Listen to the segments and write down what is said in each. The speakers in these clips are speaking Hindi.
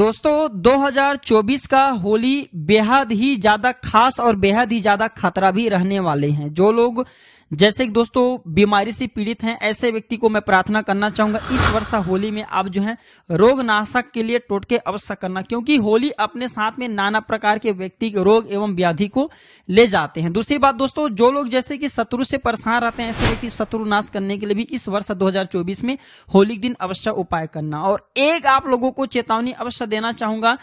दोस्तों 2024 का होली बेहद ही ज्यादा खास और बेहद ही ज्यादा खतरा भी रहने वाले हैं जो लोग जैसे कि दोस्तों बीमारी से पीड़ित हैं ऐसे व्यक्ति को मैं प्रार्थना करना चाहूंगा इस वर्षा होली में आप जो है रोग नाशक के लिए टोटके अवश्य करना क्योंकि होली अपने साथ में नाना प्रकार के व्यक्ति के रोग एवं व्याधि को ले जाते हैं दूसरी बात दोस्तों जो लोग जैसे कि शत्रु से परेशान रहते हैं ऐसे व्यक्ति शत्रु नाश करने के लिए भी इस वर्ष दो में होली के दिन अवश्य उपाय करना और एक आप लोगों को चेतावनी अवश्य देना चाहूंगा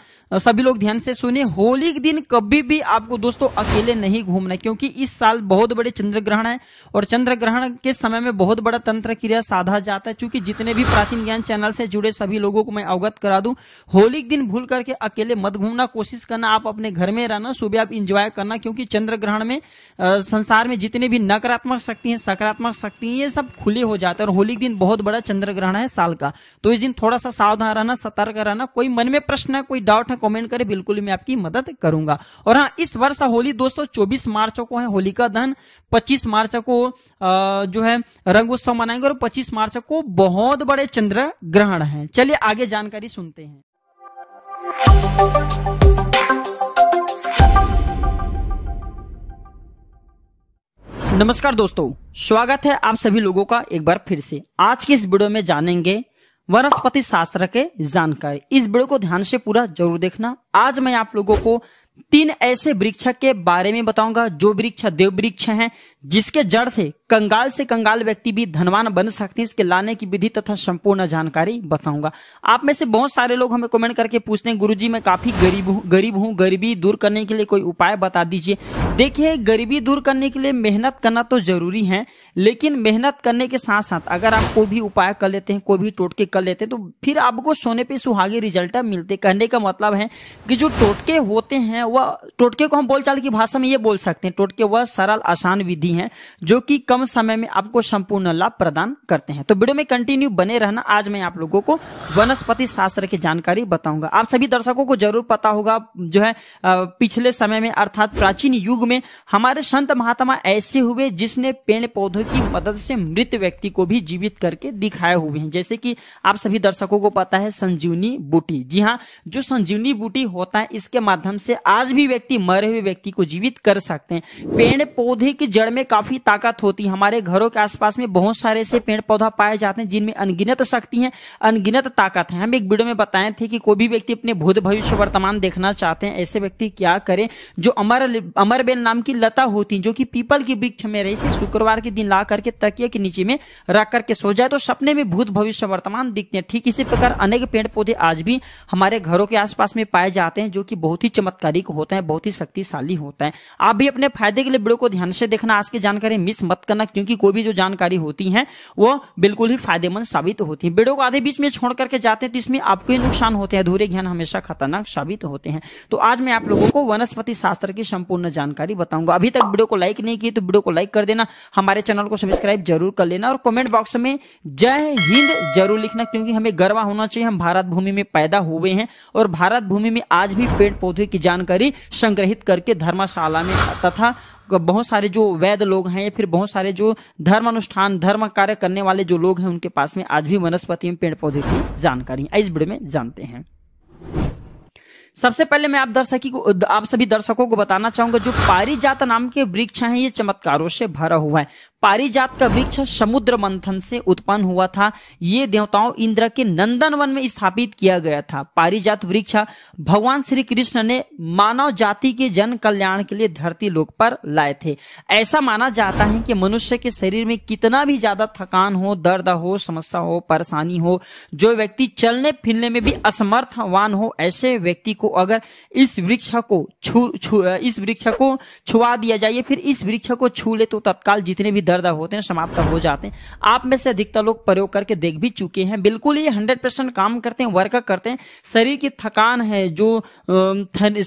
सभी लोग ध्यान से सुने होली के दिन कभी भी आपको दोस्तों अकेले नहीं घूमना क्योंकि इस साल बहुत बड़े चंद्र ग्रहण है और चंद्र ग्रहण के समय में बहुत बड़ा तंत्र क्रिया साधा जाता है क्योंकि जितने भी प्राचीन ज्ञान चैनल से जुड़े सभी लोगों को मैं अवगत करा दूं होली के दिन भूल करके अकेले मत घूमना कोशिश करना आप अपने घर में रहना सुबह आप इंजॉय करना क्योंकि चंद्र ग्रहण में आ, संसार में जितने भी नकारात्मक शक्ति है सकारात्मक शक्ति ये सब खुले हो जाते हैं और होली के दिन बहुत बड़ा चंद्र ग्रहण है साल का तो इस दिन थोड़ा सा सावधान रहना सतर्क रहना कोई मन में प्रश्न है कोई डाउट है कॉमेंट करे बिल्कुल मैं आपकी मदद करूंगा और हाँ इस वर्ष होली दोस्तों चौबीस मार्च को है होलिका दहन पच्चीस मार्च को जो है रंग उत्सव मनाएंगे और 25 मार्च को बहुत बड़े चंद्र ग्रहण है चलिए आगे जानकारी सुनते हैं नमस्कार दोस्तों स्वागत है आप सभी लोगों का एक बार फिर से आज की इस वीडियो में जानेंगे वनस्पति शास्त्र के जानकारी इस वीडियो को ध्यान से पूरा जरूर देखना आज मैं आप लोगों को तीन ऐसे वृक्ष के बारे में बताऊंगा जो वृक्ष देव वृक्ष हैं जिसके जड़ से कंगाल से कंगाल व्यक्ति भी धनवान बन सकते हैं इसके लाने की विधि तथा संपूर्ण जानकारी बताऊंगा आप में से बहुत सारे लोग हमें कमेंट करके पूछते हैं गुरुजी मैं काफी गरीब हूँ गरीब हूँ गरीबी दूर करने के लिए कोई उपाय बता दीजिए देखिए गरीबी दूर करने के लिए मेहनत करना तो जरूरी है लेकिन मेहनत करने के साथ साथ अगर आप कोई भी उपाय कर लेते हैं कोई भी टोटके कर लेते हैं तो फिर आपको सोने पर सुहागे रिजल्ट मिलते कहने का मतलब है कि जो टोटके होते हैं वह टोटके को हम बोलचाल की भाषा में ये बोल सकते हैं टोटके वह सरल आसान विधि हैं जो कि कम समय में आपको संपूर्ण लाभ प्रदान करते हैं तो वीडियो में कंटिन्यू बने रहना आज मैं आप लोगों को वनस्पति शास्त्र की जानकारी बताऊंगा आप सभी दर्शकों को जरूर पता होगा जो है पिछले समय में अर्थात प्राचीन युग में हमारे संत महात्मा ऐसे हुए जिसने पेड़ पौधों की मदद से मृत व्यक्ति को भी जीवित करके दिखाए हुए हैं जैसे कि आप सभी दर्शकों को पता है संजीवनी बूटी जी हाँ जो संजीवनी बूटी होता है इसके माध्यम से आज भी व्यक्ति मरे हुए व्यक्ति को जीवित कर सकते हैं पेड़ पौधे की जड़ में में काफी ताकत होती है हमारे घरों के आसपास में बहुत सारे ऐसे पेड़ पौधा पाए जाते हैं जिनमें अनगिनत शक्ति है अनगिनत ताकत है हम एक वीडियो में बताए थे कि कोई भी व्यक्ति अपने भूत भविष्य वर्तमान देखना चाहते हैं ऐसे व्यक्ति क्या करें जो अमर अमरबेन नाम की लता होती जो कि पीपल की वृक्ष में रही शुक्रवार के दिन ला करके तकिया के नीचे में रख करके सो जाए तो सपने में भूत भविष्य वर्तमान दिखते हैं ठीक इसी प्रकार अनेक पेड़ पौधे आज भी हमारे घरों के आसपास में पाए जाते हैं जो कि बहुत ही चमत्कारिक होते हैं बहुत ही शक्तिशाली होते हैं आप भी अपने फायदे के लिए वीडियो को ध्यान से देखना क्लास की जानकारी मिस मत करना क्योंकि कोई भी जो जानकारी होती है वो बिल्कुल ही फायदेमंद साबित होती है वीडियो को आधे बीच में छोड़ करके जाते हैं तो इसमें आपको ही नुकसान होते हैं अधूरे ज्ञान हमेशा खतरनाक साबित होते हैं तो आज मैं आप लोगों को वनस्पति शास्त्र की संपूर्ण जानकारी बताऊंगा अभी तक वीडियो को लाइक नहीं की तो वीडियो को लाइक कर देना हमारे चैनल को सब्सक्राइब जरूर कर लेना और कॉमेंट बॉक्स में जय हिंद जरूर लिखना क्योंकि हमें गर्व होना चाहिए हम भारत भूमि में पैदा हुए हैं और भारत भूमि में आज भी पेड़ पौधे की जानकारी संग्रहित करके धर्मशाला में तथा बहुत सारे जो वैद्य लोग हैं या फिर बहुत सारे जो धर्म अनुष्ठान धर्म कार्य करने वाले जो लोग हैं उनके पास में आज भी वनस्पति में पेड़ पौधे की जानकारी इस वीडियो में जानते हैं सबसे पहले मैं आप दर्शकी को आप सभी दर्शकों को बताना चाहूंगा जो पारिजात नाम के वृक्ष हैं ये चमत्कारों से भरा हुआ है पारिजात का वृक्ष समुद्र मंथन से उत्पन्न हुआ था ये देवताओं इंद्र के नंदन वन में स्थापित किया गया था पारिजात वृक्ष भगवान श्री कृष्ण ने मानव जाति के जन कल्याण के लिए धरती लोक पर लाए थे ऐसा माना जाता है कि मनुष्य के शरीर में कितना भी ज्यादा थकान हो दर्द हो समस्या हो परेशानी हो जो व्यक्ति चलने फिरने में भी असमर्थवान हो ऐसे व्यक्ति को अगर इस वृक्ष को छू इस वृक्ष को छुआ दिया जाए फिर इस वृक्ष को छू ले तो तत्काल जितने भी दर्द होते हैं समाप्त हो जाते हैं आप में से अधिकतर लोग प्रयोग करके देख भी चुके हैं बिल्कुल ये हंड्रेड परसेंट काम करते हैं वर्क करते हैं शरीर की थकान है जो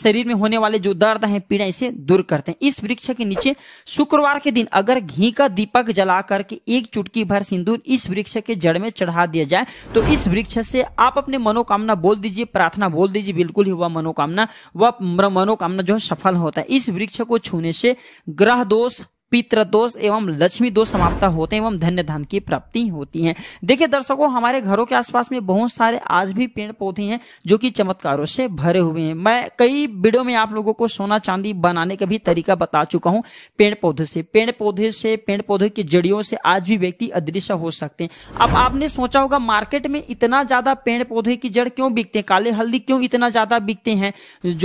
शरीर में होने वाले जो दर्द है पीड़ा इसे दूर करते हैं इस वृक्ष के नीचे शुक्रवार के दिन अगर घी का दीपक जला करके एक चुटकी भर सिंदूर इस वृक्ष के जड़ में चढ़ा दिया जाए तो इस वृक्ष से आप अपने मनोकामना बोल दीजिए प्रार्थना बोल दीजिए बिल्कुल ही वह मनोकामना वह मनोकामना जो है सफल होता है इस वृक्ष को छूने से ग्रह दोष पित्र दोष एवं लक्ष्मी दोष समाप्त होते हैं एवं धन्य धन की प्राप्ति होती है देखिए दर्शकों हमारे घरों के आसपास में बहुत सारे आज भी पेड़ पौधे हैं जो कि चमत्कारों से भरे हुए हैं मैं कई वीडियो में आप लोगों को सोना चांदी बनाने का भी तरीका बता चुका हूँ पेड़ पौधे से पेड़ पौधे से पेड़ पौधे की जड़ियों से आज भी व्यक्ति अदृश्य हो सकते हैं अब आपने सोचा होगा मार्केट में इतना ज्यादा पेड़ पौधे की जड़ क्यों बिकते हैं काले हल्दी क्यों इतना ज्यादा बिकते हैं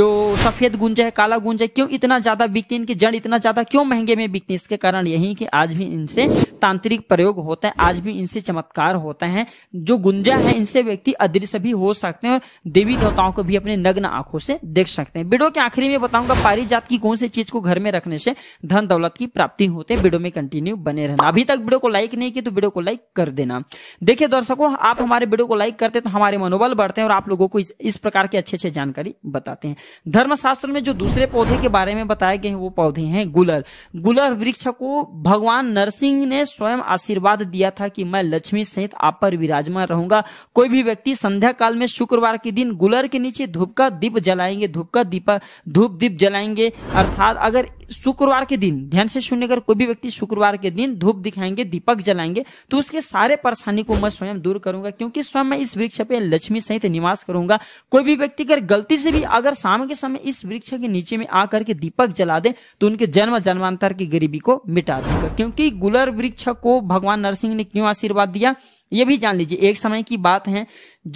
जो सफेद गुंजा है काला गुंजा है क्यों इतना ज्यादा बिकते हैं इनकी जड़ इतना ज्यादा क्यों महंगे में बिकते हैं इसके कारण यही कि आज भी इनसे तांत्रिक प्रयोग होता है आज भी इनसे चमत्कार होता है जो गुंजा है इनसे व्यक्ति अदृश्य भी हो सकते हैं और देवी देवताओं को भी अपने नग्न आंखों से देख सकते हैं वीडियो के आखिरी में बताऊंगा पारिजात की कौन सी चीज को घर में रखने से धन दौलत की प्राप्ति होते हैं वीडियो में कंटिन्यू बने रहना अभी तक वीडियो को लाइक नहीं किया तो वीडियो को लाइक कर देना देखिये दर्शकों आप हमारे वीडियो को लाइक करते तो हमारे मनोबल बढ़ते हैं और आप लोगों को इस, प्रकार की अच्छे अच्छे जानकारी बताते हैं धर्मशास्त्र में जो दूसरे पौधे के बारे में बताए गए वो पौधे हैं गुलर गुलर वृक्ष को भगवान नरसिंह ने स्वयं आशीर्वाद दिया था कि मैं लक्ष्मी सहित आप पर विराजमान रहूंगा कोई भी व्यक्ति संध्या काल में शुक्रवार के दिन गुलर के नीचे धूप का दीप जलाएंगे धूप का दीप धूप दीप जलाएंगे अर्थात अगर शुक्रवार के दिन ध्यान से सुनने अगर कोई भी व्यक्ति शुक्रवार के दिन धूप दिखाएंगे दीपक जलाएंगे तो उसके सारे परेशानी को मैं स्वयं दूर करूंगा क्योंकि स्वयं मैं इस वृक्ष पे लक्ष्मी सहित निवास करूंगा कोई भी व्यक्ति अगर गलती से भी अगर शाम के समय इस वृक्ष के नीचे में आकर के दीपक जला दे तो उनके जन्म जन्मांतर की गरीबी देवी को मिटा देगा क्योंकि गुलर वृक्ष को भगवान नरसिंह ने क्यों आशीर्वाद दिया ये भी जान लीजिए एक समय की बात है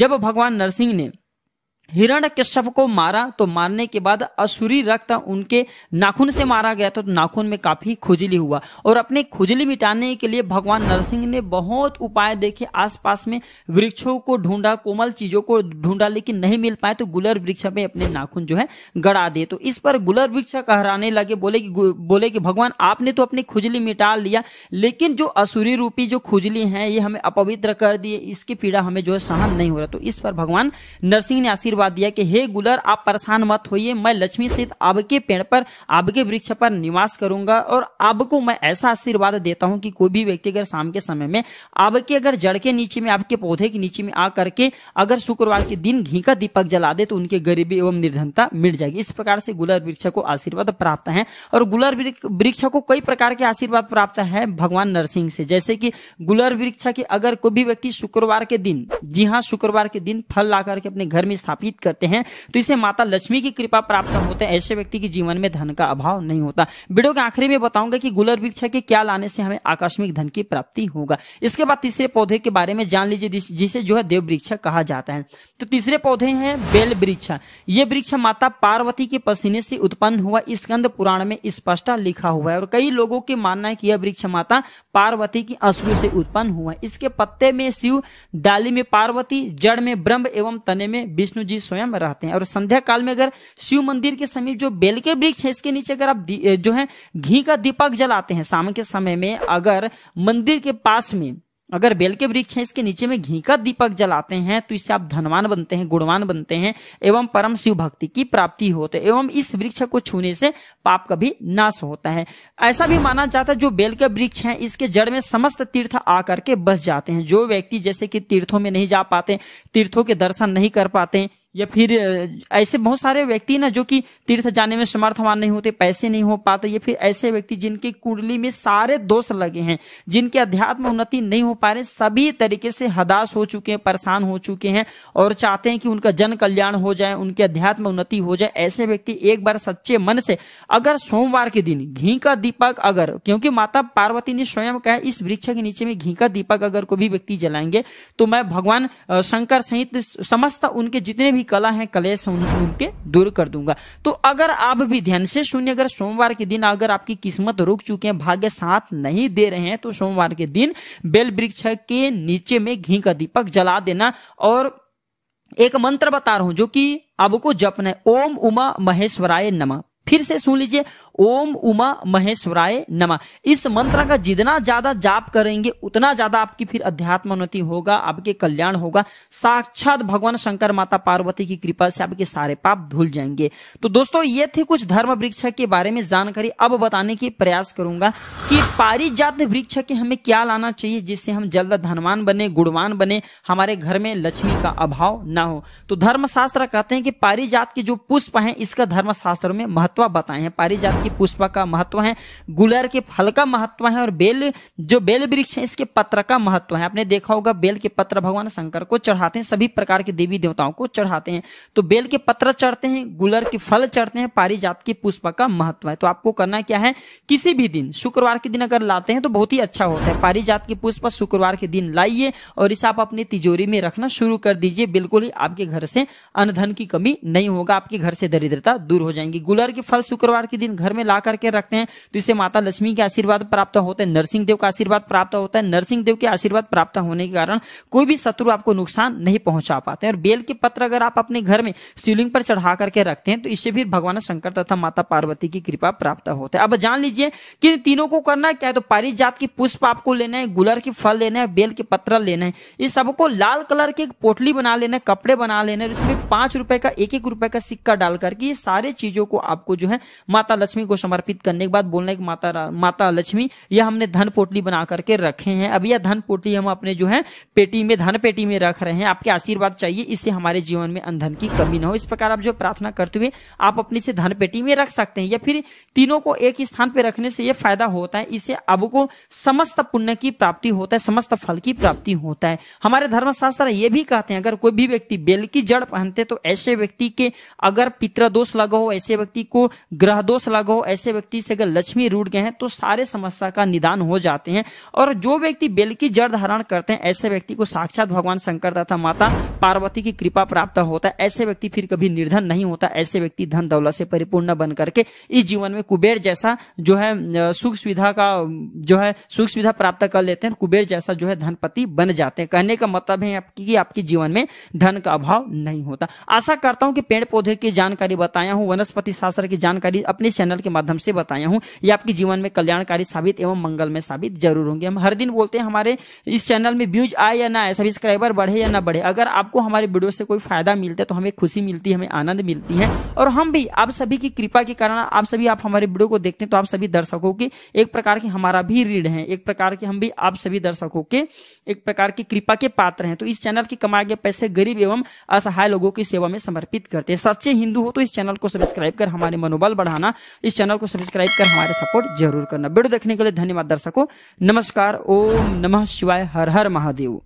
जब भगवान नरसिंह ने हिरण कश्यप को मारा तो मारने के बाद असुरी रक्त उनके नाखून से मारा गया तो नाखून में काफी खुजली हुआ और अपने खुजली मिटाने के लिए भगवान नरसिंह ने बहुत उपाय देखे आसपास में वृक्षों को ढूंढा कोमल चीजों को ढूंढा लेकिन नहीं मिल पाए तो गुलर वृक्ष में अपने नाखून जो है गड़ा दिए तो इस पर गुलर वृक्ष कहराने लगे बोले कि बोले कि भगवान आपने तो अपनी खुजली मिटा लिया लेकिन जो असुरी रूपी जो खुजली है ये हमें अपवित्र कर दिए इसकी पीड़ा हमें जो है सहन नहीं हो रहा तो इस पर भगवान नरसिंह ने आशीर्वाद आशीर्वाद दिया कि हे गुलर आप परेशान मत होइए मैं लक्ष्मी सहित आपके पेड़ पर आपके वृक्ष पर निवास करूंगा और आपको मैं ऐसा आशीर्वाद देता हूं कि कोई भी व्यक्ति अगर शाम के समय में आपके अगर जड़ के नीचे में आपके पौधे के नीचे में आ करके अगर शुक्रवार के दिन घी का दीपक जला दे तो उनके गरीबी एवं निर्धनता मिट जाएगी इस प्रकार से गुलर वृक्ष को आशीर्वाद प्राप्त है और गुलर वृक्ष को कई प्रकार के आशीर्वाद प्राप्त है भगवान नरसिंह से जैसे कि गुलर वृक्ष के अगर कोई भी व्यक्ति शुक्रवार के दिन जी हाँ शुक्रवार के दिन फल ला करके अपने घर में स्थापित अर्पित करते हैं तो इसे माता लक्ष्मी की कृपा प्राप्त होते हैं ऐसे व्यक्ति के जीवन में धन का अभाव नहीं होता वीडियो के आखिरी में बताऊंगा कि गुलर वृक्ष के क्या लाने से हमें आकस्मिक धन की प्राप्ति होगा इसके बाद तीसरे पौधे के बारे में जान लीजिए जिसे जो है देव वृक्ष कहा जाता है तो तीसरे पौधे हैं बेल वृक्ष ये वृक्ष माता पार्वती के पसीने से उत्पन्न हुआ स्कंद पुराण में स्पष्ट लिखा हुआ है और कई लोगों के मानना है कि यह वृक्ष माता पार्वती की अश्रु से उत्पन्न हुआ इसके पत्ते में शिव डाली में पार्वती जड़ में ब्रह्म एवं तने में विष्णु जी जी स्वयं रहते हैं और संध्या काल में अगर शिव मंदिर के समीप जो बेल के वृक्ष है इसके नीचे अगर आप जो है घी का दीपक जलाते हैं शाम के समय में अगर मंदिर के पास में अगर बेल के वृक्ष है इसके नीचे में घी का दीपक जलाते हैं तो इससे आप धनवान बनते हैं गुणवान बनते हैं एवं परम शिव भक्ति की प्राप्ति होते एवं इस वृक्ष को छूने से पाप का भी नाश होता है ऐसा भी माना जाता है जो बेल के वृक्ष है इसके जड़ में समस्त तीर्थ आकर के बस जाते हैं जो व्यक्ति जैसे कि तीर्थों में नहीं जा पाते तीर्थों के दर्शन नहीं कर पाते हैं या फिर ऐसे बहुत सारे व्यक्ति ना जो कि तीर्थ जाने में समर्थवान नहीं होते पैसे नहीं हो पाते या फिर ऐसे व्यक्ति जिनके कुंडली में सारे दोष लगे हैं जिनके अध्यात्म उन्नति नहीं हो पा रहे सभी तरीके से हदास हो चुके हैं परेशान हो चुके हैं और चाहते हैं कि उनका जन कल्याण हो जाए उनके अध्यात्म उन्नति हो जाए ऐसे व्यक्ति एक बार सच्चे मन से अगर सोमवार के दिन घी का दीपक अगर क्योंकि माता पार्वती ने स्वयं कहा इस वृक्ष के नीचे में घी का दीपक अगर कोई भी व्यक्ति जलाएंगे तो मैं भगवान शंकर सहित समस्त उनके जितने भी भी कला है कलेश उन, उनके दूर कर दूंगा तो अगर आप भी ध्यान से सुनिए अगर सोमवार के दिन अगर आपकी किस्मत रुक चुके हैं भाग्य साथ नहीं दे रहे हैं तो सोमवार के दिन बेल वृक्ष के नीचे में घी का दीपक जला देना और एक मंत्र बता रहा हूं जो कि आपको जपना है ओम उमा महेश्वराय नमः फिर से सुन लीजिए ओम उमा महेश्वराय नमः इस मंत्र का जितना ज्यादा जाप करेंगे उतना ज्यादा आपकी फिर अध्यात्म उन्नति होगा आपके कल्याण होगा साक्षात भगवान शंकर माता पार्वती की कृपा से आपके सारे पाप धुल जाएंगे तो दोस्तों ये थे कुछ धर्म वृक्ष के बारे में जानकारी अब बताने के प्रयास करूंगा कि पारिजात वृक्ष के हमें क्या लाना चाहिए जिससे हम जल्द धनवान बने गुणवान बने हमारे घर में लक्ष्मी का अभाव ना हो तो धर्मशास्त्र कहते हैं कि पारिजात के जो पुष्प है इसका धर्मशास्त्र में महत्व बताए हैं पारिजात की पुष्पा का महत्व है गुलर के फल का महत्व है और बेल जो बेल वृक्ष है इसके पत्र का महत्व है आपने देखा होगा बेल के पत्र भगवान शंकर को चढ़ाते हैं सभी प्रकार के देवी देवताओं को चढ़ाते हैं तो बेल के पत्र चढ़ते हैं गुलर के फल चढ़ते हैं पारिजात के पुष्पा का महत्व है तो आपको करना क्या है किसी भी दिन शुक्रवार के दिन अगर लाते हैं तो बहुत ही अच्छा होता है पारिजात के पुष्प शुक्रवार के दिन लाइए और इसे आप अपनी तिजोरी में रखना शुरू कर दीजिए बिल्कुल ही आपके घर से अनधन की कमी नहीं होगा आपके घर से दरिद्रता दूर हो जाएंगी गुलर के फल शुक्रवार के दिन घर में ला करके रखते हैं तो इससे माता लक्ष्मी के आशीर्वाद प्राप्त होते हैं नरसिंह देव का आशीर्वाद प्राप्त होता है नरसिंह देव के आशीर्वाद प्राप्त होने के कारण कोई भी शत्रु आपको नुकसान नहीं पहुंचा पाते और बेल के पत्र अगर आप अपने घर में शिवलिंग पर चढ़ा करके रखते हैं तो इससे भी भगवान शंकर तथा माता पार्वती की कृपा प्राप्त होता है अब जान लीजिए कि तीनों को करना क्या है तो जात की पुष्प आपको लेना है गुलर के फल लेना है बेल के पत्र लेना है इस सबको लाल कलर की एक पोटली बना लेना है कपड़े बना लेना है उसमें पांच रुपए का एक एक रुपए का सिक्का डाल करके ये सारे चीजों को आपको जो है माता लक्ष्मी को समर्पित करने के बाद बोलना है कि माता माता लक्ष्मी यह हमने धन पोटली बना करके रखे हैं अब यह धन पोटली हम अपने जो है पेटी में धन पेटी में रख रहे हैं आपके आशीर्वाद चाहिए इससे हमारे जीवन में अंधन की कमी न हो इस प्रकार आप जो प्रार्थना करते हुए आप अपनी से धन पेटी में रख सकते हैं या फिर तीनों को एक स्थान पर रखने से यह फायदा होता है इससे अब को समस्त पुण्य की प्राप्ति होता है समस्त फल की प्राप्ति होता है हमारे धर्मशास्त्र ये भी कहते हैं अगर कोई भी व्यक्ति बेल की जड़ पहनते तो ऐसे व्यक्ति के अगर पितृदोष लगा हो ऐसे व्यक्ति को ग्रह दोष लगा हो ऐसे व्यक्ति से अगर लक्ष्मी रूट गए हैं तो सारे समस्या का निदान हो जाते हैं और जो व्यक्ति बेल की जड़ धारण करते हैं ऐसे व्यक्ति को साक्षात भगवान शंकर तथा माता पार्वती की कृपा प्राप्त होता है ऐसे व्यक्ति फिर कभी निर्धन नहीं होता ऐसे व्यक्ति धन दौलत से परिपूर्ण बन करके इस जीवन में कुबेर जैसा जो है सुख सुविधा का जो है सुख सुविधा प्राप्त कर लेते हैं कुबेर जैसा जो है धनपति बन जाते हैं कहने का मतलब है आपकी कि आपके जीवन में धन का अभाव नहीं होता आशा करता हूं कि पेड़ पौधे की जानकारी बताया हूं वनस्पति शास्त्र की जानकारी अपने चैनल चैनल के माध्यम से बताया हूं ये आपके जीवन में कल्याणकारी साबित एवं मंगलमय साबित जरूर होंगे हम हर दिन बोलते हैं हमारे इस चैनल में व्यूज आए या ना आए सब्सक्राइबर बढ़े या ना बढ़े अगर आपको हमारे वीडियो से कोई फायदा मिलता है तो हमें खुशी मिलती है हमें आनंद मिलती है और हम भी आप सभी की कृपा के कारण आप सभी आप हमारे वीडियो को देखते हैं तो आप सभी दर्शकों की एक प्रकार की हमारा भी ऋण है एक प्रकार के हम भी आप सभी दर्शकों के एक प्रकार की कृपा के पात्र हैं तो इस चैनल के कमाए गए पैसे गरीब एवं असहाय लोगों की सेवा में समर्पित करते हैं सच्चे हिंदू हो तो इस चैनल को सब्सक्राइब कर हमारे मनोबल बढ़ाना इस चैनल को सब्सक्राइब कर हमारे सपोर्ट जरूर करना वीडियो देखने के लिए धन्यवाद दर्शकों नमस्कार ओम नमः शिवाय हर हर महादेव